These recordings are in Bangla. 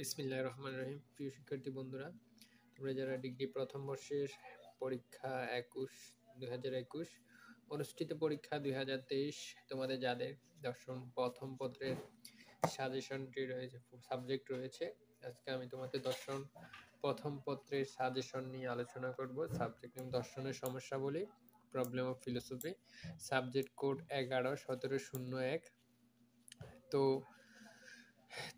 বিসমিল্লাহ রহমান রহিম প্রিয় শিক্ষার্থী বন্ধুরা তোমরা যারা ডিগ্রি প্রথম বর্ষের পরীক্ষা একুশ দুই হাজার একুশ অনুষ্ঠিত পরীক্ষা দুই হাজার তেইশ তোমাদের যাদের দর্শন প্রথম পত্রের সাজেশনটি রয়েছে সাবজেক্ট রয়েছে আজকে আমি তোমাদের দর্শন প্রথম পত্রের সাজেশন নিয়ে আলোচনা করব সাবজেক্ট নিয়ে দর্শনের বলি problem of philosophy subject code এগারো সতেরো শূন্য এক তো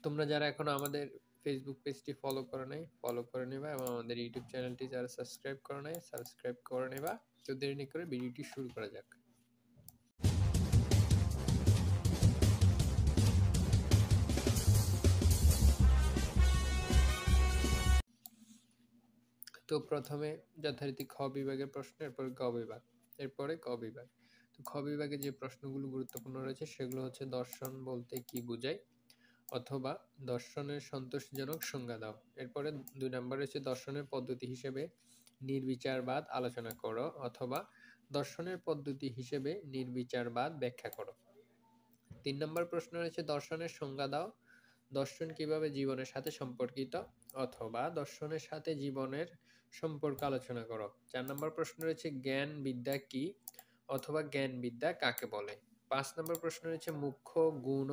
তোমরা যারা এখন আমাদের ফেসবুক পেজটি ফলো করে নেই ফলো করে নেবা এবং আমাদের ইউটিউব চ্যানেলটি যারা সাবস্ক্রাইব করে নেয় সাবস্ক্রাইব করে নেবা তো দেরি করে ভিডিওটি শুরু করা যাক তো প্রথমে যথারীতি খ বিভাগের প্রশ্ন এরপর গ বিভাগ এরপরে ক বিভাগ তো খ বিভাগে যে প্রশ্নগুলো গুরুত্বপূর্ণ রয়েছে সেগুলো হচ্ছে দর্শন বলতে কি বোঝায় অথবা দর্শনের সন্তোষজনক সংজ্ঞা দাও এরপরে দুই নম্বর হচ্ছে দর্শনের পদ্ধতি হিসেবে নির্বিচারবাদ আলোচনা করো অথবা দর্শনের পদ্ধতি হিসেবে নির্বিচারবাদ ব্যাখ্যা করো তিন নম্বর প্রশ্ন রয়েছে দর্শনের সংজ্ঞা দাও দর্শন কিভাবে জীবনের সাথে সম্পর্কিত অথবা দর্শনের সাথে জীবনের সম্পর্ক আলোচনা করো চার নম্বর প্রশ্ন রয়েছে জ্ঞান বিদ্যা কি অথবা জ্ঞান বিদ্যা কাকে বলে পাঁচ নম্বর প্রশ্ন রয়েছে মুখ্য গুণ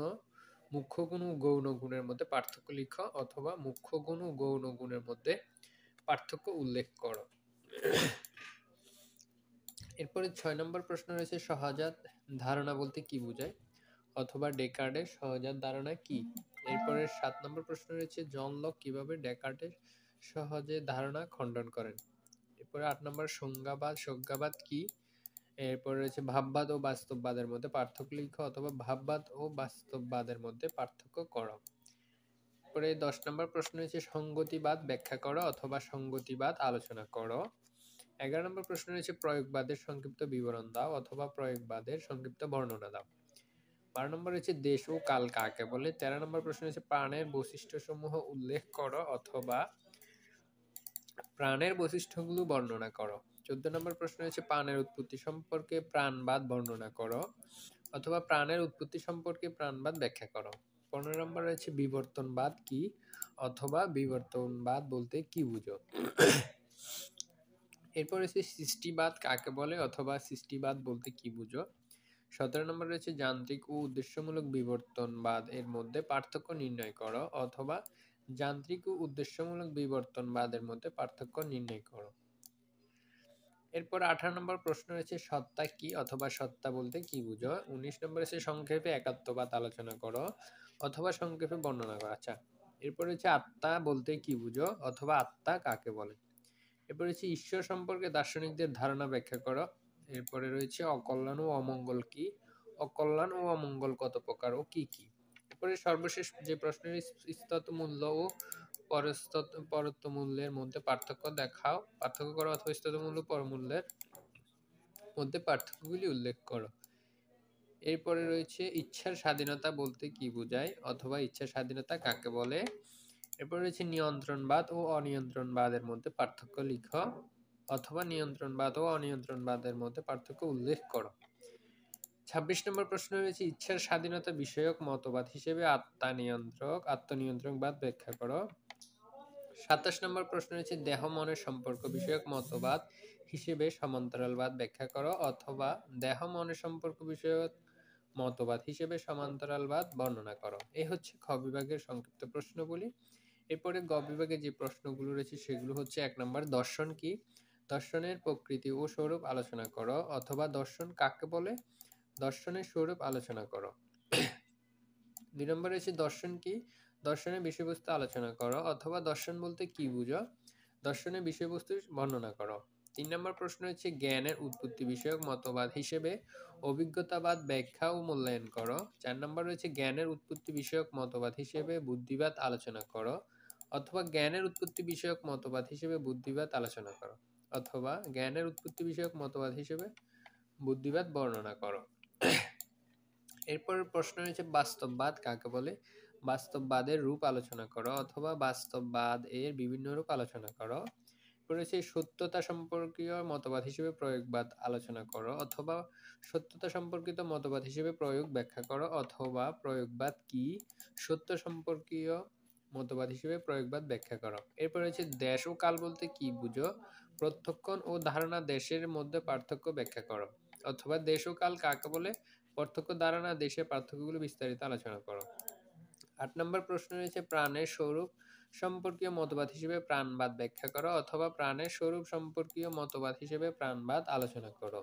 মুখ্য গুণ ও গৌণ গুণের মধ্যে পার্থক্য লিখ অথবা মুখ্য গুণ ও গৌণ গুণের মধ্যে পার্থক্য উল্লেখ করো এরপরে ছয় নম্বর প্রশ্ন রয়েছে সহজাত ধারণা বলতে কি বোঝায় অথবা ডেকার্ডের সহজাত ধারণা কি এরপরে সাত নম্বর প্রশ্ন রয়েছে জন লক কিভাবে ডেকার্ডের সহজে ধারণা খণ্ডন করেন এরপরে আট নম্বর সংজ্ঞাবাদ সংজ্ঞাবাদ কি এরপর রয়েছে ভাববাদ ও বাস্তববাদের মধ্যে পার্থক্য লিখো অথবা ভাববাদ ও বাস্তববাদের মধ্যে পার্থক্য করো পরে দশ নম্বর প্রশ্ন হচ্ছে সঙ্গতিবাদ ব্যাখ্যা করো অথবা সঙ্গতিবাদ আলোচনা করো এগারো নম্বর প্রশ্ন রয়েছে প্রয়োগবাদের সংক্ষিপ্ত বিবরণ দাও অথবা প্রয়োগবাদের সংক্ষিপ্ত বর্ণনা দাও বারো নম্বর হচ্ছে দেশ ও কাল কাকে বলে তেরো নম্বর প্রশ্ন হচ্ছে প্রাণের বৈশিষ্ট্যসমূহ উল্লেখ করো অথবা প্রাণের বৈশিষ্ট্যগুলো বর্ণনা করো চোদ্দ নম্বর প্রশ্ন হচ্ছে প্রাণের উৎপত্তি সম্পর্কে প্রাণবাদ বর্ণনা করো অথবা প্রাণের উৎপত্তি সম্পর্কে প্রাণবাদ ব্যাখ্যা করো পনেরো নম্বর হচ্ছে বিবর্তনবাদ কি অথবা বিবর্তনবাদ বলতে কি বুঝো এরপর হচ্ছে সৃষ্টিবাদ কাকে বলে অথবা সৃষ্টিবাদ বলতে কি বুঝো সতেরো নম্বর রয়েছে যান্ত্রিক ও উদ্দেশ্যমূলক বিবর্তনবাদ এর মধ্যে পার্থক্য নির্ণয় করো অথবা যান্ত্রিক ও উদ্দেশ্যমূলক বিবর্তনবাদের মধ্যে পার্থক্য নির্ণয় করো এরপর আঠারো নম্বর প্রশ্ন রয়েছে সত্তা কি অথবা সত্তা বলতে কি বুঝো উনিশ নম্বর আছে সংক্ষেপে একাত্মবাদ আলোচনা করো অথবা সংক্ষেপে বর্ণনা করো আচ্ছা এরপর হচ্ছে আত্মা বলতে কি বুঝো অথবা আত্মা কাকে বলে এরপর হচ্ছে ঈশ্বর সম্পর্কে দার্শনিকদের ধারণা ব্যাখ্যা করো এরপরে রয়েছে অকল্যাণ ও অমঙ্গল কি অকল্যাণ ও অমঙ্গল কত প্রকার ও কি কি এরপরে সর্বশেষ যে প্রশ্নের স্তত মূল্য ও পরত্ব মূল্যের মধ্যে পার্থক্য দেখাও পার্থক্য করো অথবা স্তত পরমূল্যের মধ্যে পার্থক্যগুলি উল্লেখ করো এরপরে রয়েছে ইচ্ছার স্বাধীনতা বলতে কি বোঝায় অথবা ইচ্ছার স্বাধীনতা কাকে বলে এরপর রয়েছে নিয়ন্ত্রণবাদ ও অনিয়ন্ত্রণবাদের মধ্যে পার্থক্য লিখো অথবা নিয়ন্ত্রণবাদ ও অনিয়ন্ত্রণবাদের মধ্যে পার্থক্য উল্লেখ করো ছাব্বিশ নম্বর প্রশ্ন রয়েছে ইচ্ছার স্বাধীনতা বিষয়ক মতবাদ হিসেবে আত্মা নিয়ন্ত্রক আত্মনিয়ন্ত্রকবাদ ব্যাখ্যা করো সাতাশ নম্বর প্রশ্ন রয়েছে দেহ মনের সম্পর্ক বিষয়ক মতবাদ হিসেবে সমান্তরালবাদ ব্যাখ্যা করো অথবা দেহ মনের সম্পর্ক বিষয়ক মতবাদ হিসেবে সমান্তরালবাদ বর্ণনা করো এই হচ্ছে খ বিভাগের সংক্ষিপ্ত প্রশ্নগুলি এরপরে গ বিভাগে যে প্রশ্নগুলো রয়েছে সেগুলো হচ্ছে এক নম্বর দর্শন কি দর্শনের প্রকৃতি ও স্বরূপ আলোচনা করো অথবা দর্শন কাকে বলে দর্শনের স্বরূপ আলোচনা করো দুই নম্বর রয়েছে দর্শন কি দর্শনের বিষয়বস্তু আলোচনা করো অথবা দর্শন বলতে কি বুঝো দর্শনের বিষয়বস্তু বর্ণনা করো তিন নম্বর প্রশ্ন হচ্ছে জ্ঞানের উৎপত্তি বিষয়ক মতবাদ হিসেবে অভিজ্ঞতাবাদ ব্যাখ্যা ও মূল্যায়ন করো চার নম্বর রয়েছে জ্ঞানের উৎপত্তি বিষয়ক মতবাদ হিসেবে বুদ্ধিবাদ আলোচনা করো অথবা জ্ঞানের উৎপত্তি বিষয়ক মতবাদ হিসেবে বুদ্ধিবাদ আলোচনা করো অথবা জ্ঞানের উৎপত্তি বিষয়ক মতবাদ হিসেবে বুদ্ধিবাদ বর্ণনা করো এরপর প্রশ্ন হয়েছে বাস্তববাদ কাকে বলে বাস্তববাদের রূপ আলোচনা করো অথবা বাস্তববাদ এর বিভিন্ন রূপ আলোচনা করো রয়েছে সত্যতা সম্পর্কীয় মতবাদ হিসেবে প্রয়োগবাদ আলোচনা করো অথবা সত্যতা সম্পর্কিত মতবাদ হিসেবে প্রয়োগ ব্যাখ্যা করো অথবা প্রয়োগবাদ কি সত্য সম্পর্কীয় মতবাদ হিসেবে প্রয়োগবাদ ব্যাখ্যা করো এরপর হচ্ছে দেশ ও কাল বলতে কি বুঝো প্রত্যক্ষণ ও ধারণা দেশের মধ্যে পার্থক্য ব্যাখ্যা করো অথবা দেশ ও কাল কাকে বলে পার্থক্য ধারণা দেশের পার্থক্যগুলো বিস্তারিত আলোচনা করো আট নম্বর প্রশ্ন রয়েছে প্রাণের স্বরূপ সম্পর্কীয় মতবাদ হিসেবে প্রাণবাদ ব্যাখ্যা করো অথবা প্রাণের স্বরূপ সম্পর্কীয় মতবাদ হিসেবে প্রাণবাদ আলোচনা করো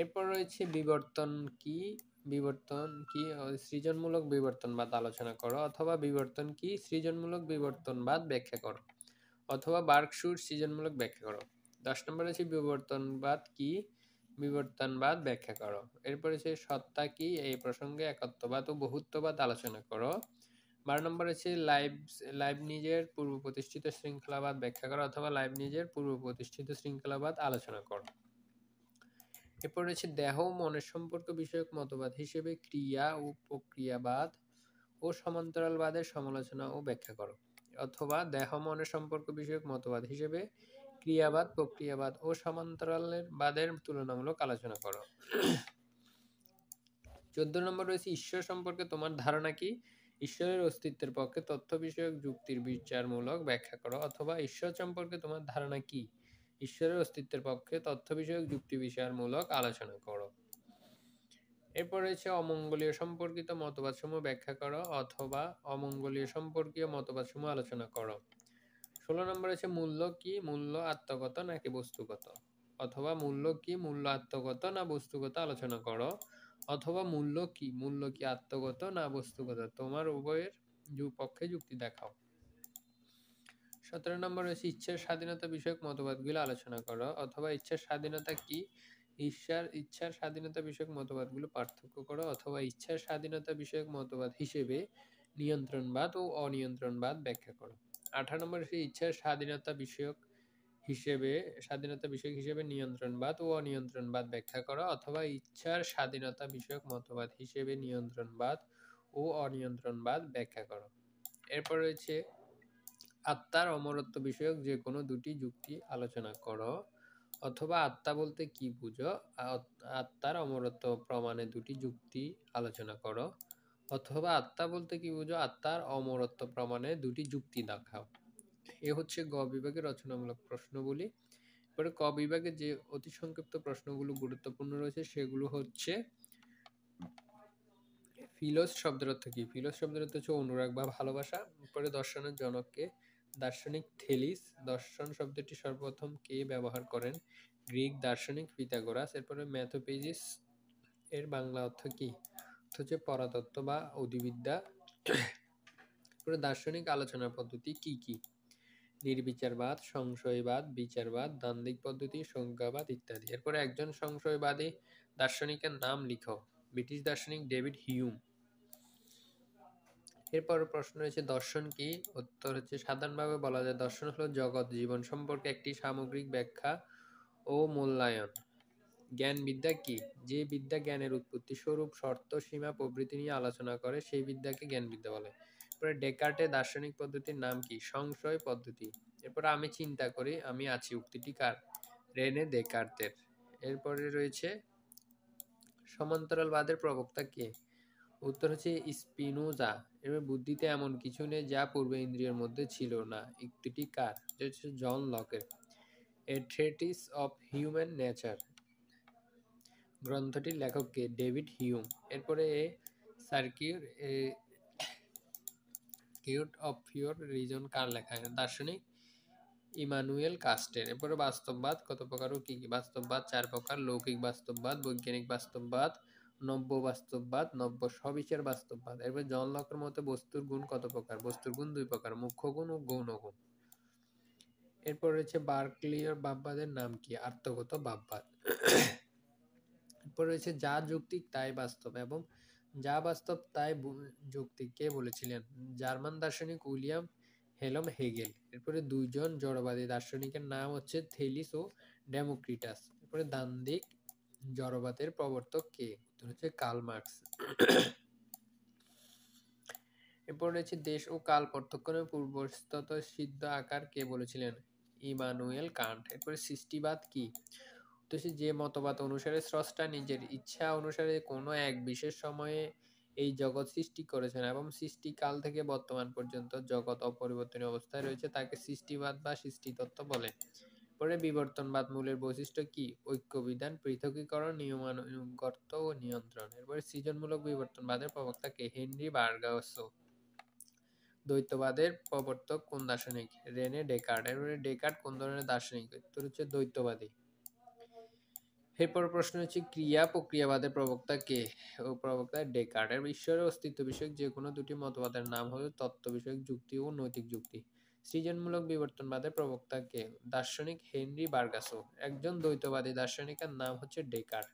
এরপর রয়েছে বিবর্তন কি বিবর্তন কি সৃজনমূলক বিবর্তনবাদ আলোচনা করো অথবা বিবর্তন কি সৃজনমূলক বিবর্তনবাদ ব্যাখ্যা করো অথবা বার্কশুর সৃজনমূলক ব্যাখ্যা করো দশ নম্বর আছে বিবর্তনবাদ কি বিবর্তনবাদ ব্যাখ্যা করো এরপরে সে সত্তা কি এই প্রসঙ্গে একত্ববাদ ও বহুত্ববাদ আলোচনা করো বারো নম্বর হচ্ছে লাইভ লাইভ নিজের পূর্ব প্রতিষ্ঠিত শৃঙ্খলাবাদ ব্যাখ্যা করো অথবা লাইভ নিজের পূর্ব প্রতিষ্ঠিত শৃঙ্খলাবাদ আলোচনা করো এরপর রয়েছে দেহ ও মনের সম্পর্ক বিষয়ক মতবাদ হিসেবে ক্রিয়া ও প্রক্রিয়াবাদ ও সমান্তরালবাদের সমালোচনা ও ব্যাখ্যা করো অথবা দেহ মনের সম্পর্ক বিষয়ক মতবাদ হিসেবে ক্রিয়াবাদ প্রক্রিয়াবাদ ও সমান্তরালের বাদের তুলনামূলক আলোচনা করো চোদ্দ নম্বর রয়েছে ঈশ্বর সম্পর্কে তোমার ধারণা কি ঈশ্বরের অস্তিত্বের পক্ষে তথ্য বিষয়ক যুক্তির বিচারমূলক ব্যাখ্যা করো অথবা ঈশ্বর সম্পর্কে তোমার ধারণা কি ঈশ্বরের অস্তিত্বের পক্ষে তথ্য বিষয়ক যুক্তি বিচারমূলক আলোচনা করো এরপর রয়েছে অমঙ্গলীয় সম্পর্কিত মতবাদসমূহ ব্যাখ্যা করো অথবা অমঙ্গলীয় সম্পর্কীয় মতবাদসমূহ আলোচনা করো ষোলো নম্বর হচ্ছে মূল্য কি মূল্য আত্মগত নাকি বস্তুগত অথবা মূল্য কি মূল্য আত্মগত না বস্তুগত আলোচনা করো অথবা মূল্য কি মূল্য কি আত্মগত না বস্তুগত তোমার উভয়ের পক্ষে যুক্তি দেখাও সতেরো নম্বর হচ্ছে ইচ্ছার স্বাধীনতা বিষয়ক মতবাদগুলো আলোচনা করো অথবা ইচ্ছার স্বাধীনতা কি ঈশ্বর ইচ্ছার স্বাধীনতা বিষয়ক মতবাদগুলো পার্থক্য করো অথবা ইচ্ছার স্বাধীনতা বিষয়ক মতবাদ হিসেবে নিয়ন্ত্রণবাদ ও অনিয়ন্ত্রণবাদ ব্যাখ্যা করো আঠারো নম্বর ইচ্ছার স্বাধীনতা বিষয়ক হিসেবে স্বাধীনতা বিষয়ক হিসেবে নিয়ন্ত্রণবাদ ও অনিয়ন্ত্রণবাদ ব্যাখ্যা করা অথবা ইচ্ছার স্বাধীনতা বিষয়ক মতবাদ হিসেবে নিয়ন্ত্রণবাদ ও অনিয়ন্ত্রণবাদ ব্যাখ্যা করো এরপর রয়েছে আত্মার অমরত্ব বিষয়ক যে কোনো দুটি যুক্তি আলোচনা করো অথবা আত্মা বলতে কি বুঝো আত্মার অমরত্ব প্রমাণে দুটি যুক্তি আলোচনা করো অথবা আত্মা বলতে কি বুঝো আত্মার অমরত্ব প্রমাণে দুটি যুক্তি দেখাও এ হচ্ছে গ বিভাগের রচনামূলক প্রশ্নগুলি এবারে ক বিভাগে যে অতি সংক্ষিপ্ত প্রশ্নগুলো গুরুত্বপূর্ণ রয়েছে সেগুলো হচ্ছে ফিলোস শব্দের অর্থ কি ফিলোস শব্দের অর্থ হচ্ছে অনুরাগ বা ভালোবাসা পরে দর্শনের জনককে দার্শনিক থেলিস দর্শন শব্দটি সর্বপ্রথম কে ব্যবহার করেন গ্রিক দার্শনিক পিতাগোরাস এরপরে ম্যাথোপেজিস এর বাংলা অর্থ কি হচ্ছে পরাতত্ত্ব বা অধিবিদ্যা দার্শনিক আলোচনা পদ্ধতি কি কি নির্বিচারবাদ সংশয়বাদ বিচারবাদ দ্বান্দ্বিক পদ্ধতি সংজ্ঞাবাদ ইত্যাদি এরপরে একজন সংশয়বাদী দার্শনিকের নাম লিখো ব্রিটিশ দার্শনিক ডেভিড হিউম এরপর প্রশ্ন রয়েছে দর্শন কি উত্তর হচ্ছে সাধারণভাবে বলা যায় দর্শন হলো জগৎ জীবন সম্পর্কে একটি সামগ্রিক ব্যাখ্যা ও মূল্যায়ন জ্ঞান বিদ্যা কি যে বিদ্যা জ্ঞানের উৎপত্তি স্বরূপ শর্ত সীমা প্রভৃতি নিয়ে আলোচনা করে সেই বিদ্যাকে জ্ঞান বিদ্যা বলে এরপরে ডেকার্টের দার্শনিক পদ্ধতির নাম কি সংশয় পদ্ধতি এরপরে আমি চিন্তা করি আমি আছি উক্তিটি কার রেনে ডেকার্টের এরপরে রয়েছে সমান্তরালবাদের প্রবক্তা কে উত্তর হচ্ছে স্পিনোজা এবার বুদ্ধিতে এমন কিছু নেই যা পূর্বে ইন্দ্রিয়ের মধ্যে ছিল না উক্তিটি কার যেটা হচ্ছে জন লকের a treatise of human nature গ্রন্থটির লেখককে ডেভিড হিউম এরপরে এ সার্কিউর কিউট অফ ফিওর রিজন কার লেখা দার্শনিক ইমানুয়েল কাস্টের এরপরে বাস্তববাদ কত প্রকার ও কী কী বাস্তববাদ চার প্রকার লৌকিক বাস্তববাদ বৈজ্ঞানিক বাস্তববাদ নব্য বাস্তববাদ নব্য সবিচার বাস্তববাদ এরপর জন লকের মতে বস্তুর গুণ কত প্রকার বস্তুর গুণ দুই প্রকার মুখ্য গুণ ও গৌণ গুণ এরপর রয়েছে বার্কলিয়ার বাপবাদের নাম কি আত্মগত বাপবাদ এরপর রয়েছে যা যৌক্তিক তাই বাস্তব এবং যা বাস্তব তাই যৌক্তিক কে বলেছিলেন জার্মান দার্শনিক উইলিয়াম হেলম হেগেল এরপরে দুইজন জড়বাদী দার্শনিকের নাম হচ্ছে থেলিস ও ডেমোক্রিটাস এরপরে দান্দিক জড়বাদের প্রবর্তক কে উত্তর হচ্ছে কার্ল মার্কস এরপর রয়েছে দেশ ও কাল পার্থক্যের পূর্বস্থত সিদ্ধ আকার কে বলেছিলেন ইমানুয়েল কান্ট এরপরে সৃষ্টিবাদ কি তো সে যে মতবাদ অনুসারে স্রষ্টা নিজের ইচ্ছা অনুসারে কোনো এক বিশেষ সময়ে এই জগৎ সৃষ্টি করেছেন এবং সৃষ্টিকাল থেকে বর্তমান পর্যন্ত জগৎ অপরিবর্তনীয় অবস্থায় রয়েছে তাকে সৃষ্টিবাদ বা সৃষ্টিতত্ত্ব বলে পরে বিবর্তনবাদ মূলের বৈশিষ্ট্য কি ঐক্যবিধান পৃথকীকরণ নিয়মানুগর্ত ও নিয়ন্ত্রণ এরপরে সৃজনমূলক বিবর্তনবাদের প্রবক্তা কে হেনরি বার্গাসো দ্বৈতবাদের প্রবর্তক কোন দার্শনিক রেনে ডেকার্ড এরপরে ডেকার্ড কোন ধরনের দার্শনিক উত্তর হচ্ছে দ্বৈতবাদী এরপর প্রশ্ন হচ্ছে ক্রিয়া প্রক্রিয়াবাদের প্রবক্তা কে ও প্রবক্তা ডেকার্টের ঈশ্বরের অস্তিত্ব বিষয়ক যে কোনো দুটি মতবাদের নাম হলো তত্ত্ব বিষয়ক যুক্তি ও নৈতিক যুক্তি সৃজনমূলক বিবর্তনবাদের প্রবক্তা কে দার্শনিক হেনরি বার্গাসো একজন দ্বৈতবাদী দার্শনিকের নাম হচ্ছে ডেকার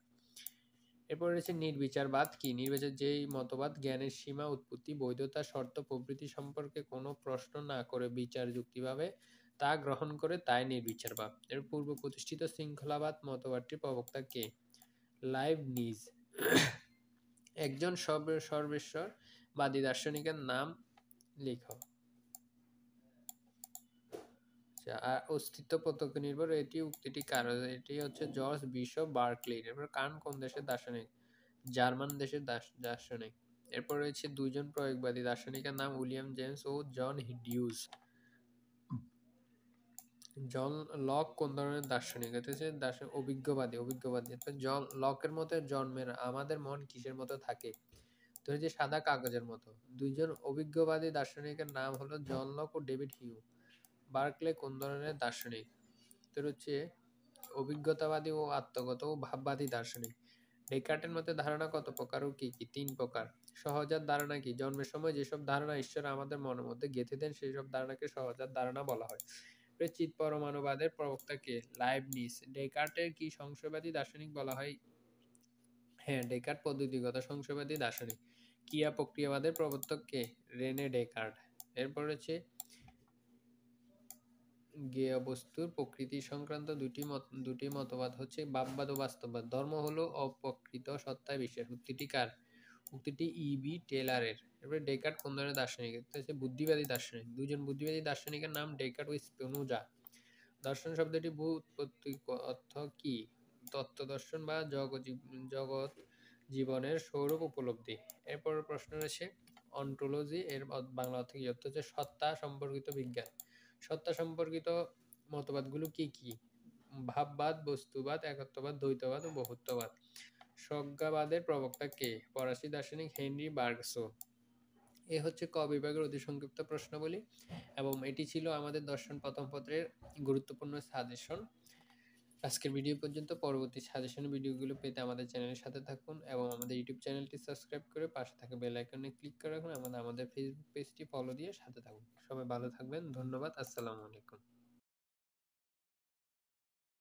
এরপর রয়েছে নির্বিচারবাদ কি নির্বিচার যেই মতবাদ জ্ঞানের সীমা উৎপত্তি বৈধতা শর্ত প্রভৃতি সম্পর্কে কোনো প্রশ্ন না করে বিচার যুক্তিভাবে তা গ্রহণ করে তাই নির্বিচার পাপ এর পূর্ব প্রতিষ্ঠিত শৃঙ্খলাবাদ মতবাদটির প্রবক্তা কে লাইভ নিজ একজন সর্বেশ্বর বাদী দার্শনিকের নাম লেখ আচ্ছা, আর অস্তিত্ব প্রত্যক্ষ নির্ভর এটি উক্তিটি কার এটি হচ্ছে জর্জ বিশ্ব বার্কলি এরপর কান কোন দেশের দার্শনিক জার্মান দেশের দার্শনিক এরপর রয়েছে দুজন প্রয়োগবাদী দার্শনিকের নাম উইলিয়াম জেমস ও জন হিডিউস জন লক কোন ধরনের দার্শনিক হতেছে দার্শনিক অভিজ্ঞবাদী অভিজ্ঞবাদী জন লকের মতে জন্মের আমাদের মন কিসের মতো থাকে তো যে সাদা কাগজের মতো দুইজন অভিজ্ঞবাদী দার্শনিকের নাম হলো জন লক ও ডেভিড হিউ বার্কলে কোন ধরনের দার্শনিক তোর হচ্ছে অভিজ্ঞতাবাদী ও আত্মগত ও ভাববাদী দার্শনিক ডেকার্টের মতে ধারণা কত প্রকার ও কি কি তিন প্রকার সহজাত ধারণা কি জন্মের সময় যেসব ধারণা ঈশ্বর আমাদের মনের মধ্যে গেঁথে দেন সেই সব ধারণাকে সহজাত ধারণা বলা হয় চিৎ পরমাণুবাদের কে লাইবনিজ ডেকার্টের কি সংশয়বাদী দার্শনিক বলা হয় হ্যাঁ ডেকার্ট পদ্ধতিগত সংশয়বাদী দার্শনিক ক্রিয়া প্রক্রিয়াবাদের প্রবর্তককে রেনে ডেকার্ট এরপর হচ্ছে গেয় বস্তুর প্রকৃতি সংক্রান্ত দুটি মত দুটি মতবাদ হচ্ছে বাপবাদ ও বাস্তববাদ ধর্ম হলো অপ্রকৃত সত্তায় বিশ্বাস উক্তিটি কার উক্তিটি ইবি e টেলারের এরপরে ডেকার্ট কোন ধরনের দার্শনিক হচ্ছে বুদ্ধিবাদী দার্শনিক দুজন বুদ্ধিবাদী দার্শনিকের নাম ডেকার্ট ও স্পেনোজা দর্শন শব্দটি ভূ উৎপত্তি অর্থ কি তত্ত্ব দর্শন বা জগৎ জগৎ জীবনের স্বরূপ উপলব্ধি এরপর প্রশ্ন রয়েছে অন্টোলজি এর বাংলা অর্থ কি অর্থ হচ্ছে সত্তা সম্পর্কিত বিজ্ঞান সত্তা সম্পর্কিত মতবাদগুলো কি কি ভাববাদ বস্তুবাদ একত্ববাদ দ্বৈতবাদ ও বহুত্ববাদ সজ্ঞাবাদের প্রবক্তা কে ফরাসি দার্শনিক হেনরি বার্গসো এ হচ্ছে ক বিভাগের অতি সংক্ষিপ্ত প্রশ্নাবলী এবং এটি ছিল আমাদের দর্শন প্রথম পত্রের গুরুত্বপূর্ণ সাজেশন আজকের ভিডিও পর্যন্ত পরবর্তী সাজেশন ভিডিওগুলো পেতে আমাদের চ্যানেলের সাথে থাকুন এবং আমাদের ইউটিউব চ্যানেলটি সাবস্ক্রাইব করে পাশে থাকা বেল আইকনে ক্লিক করে রাখুন এবং আমাদের ফেসবুক পেজটি ফলো দিয়ে সাথে থাকুন সবাই ভালো থাকবেন ধন্যবাদ আসসালামু আলাইকুম